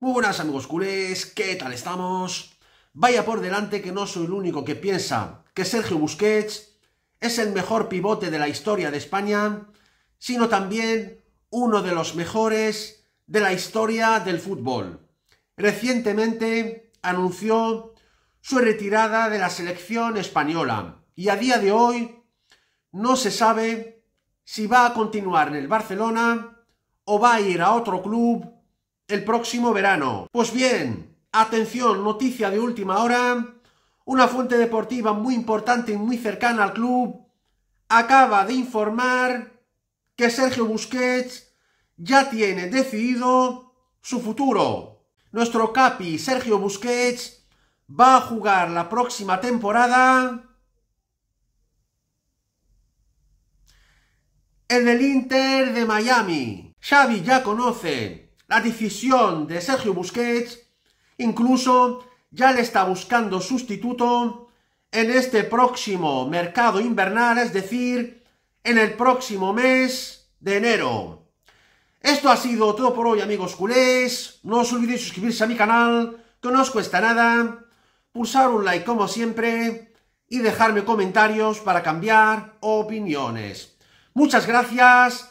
Muy buenas amigos culés, ¿qué tal estamos? Vaya por delante que no soy el único que piensa que Sergio Busquets es el mejor pivote de la historia de España, sino también uno de los mejores de la historia del fútbol. Recientemente anunció su retirada de la selección española y a día de hoy no se sabe si va a continuar en el Barcelona o va a ir a otro club el próximo verano. Pues bien, atención, noticia de última hora. Una fuente deportiva muy importante y muy cercana al club acaba de informar que Sergio Busquets ya tiene decidido su futuro. Nuestro capi Sergio Busquets va a jugar la próxima temporada en el Inter de Miami. Xavi ya conoce la decisión de Sergio Busquets, incluso ya le está buscando sustituto en este próximo mercado invernal, es decir, en el próximo mes de enero. Esto ha sido todo por hoy, amigos culés. No os olvidéis suscribirse a mi canal, que no os cuesta nada. Pulsar un like como siempre y dejarme comentarios para cambiar opiniones. Muchas gracias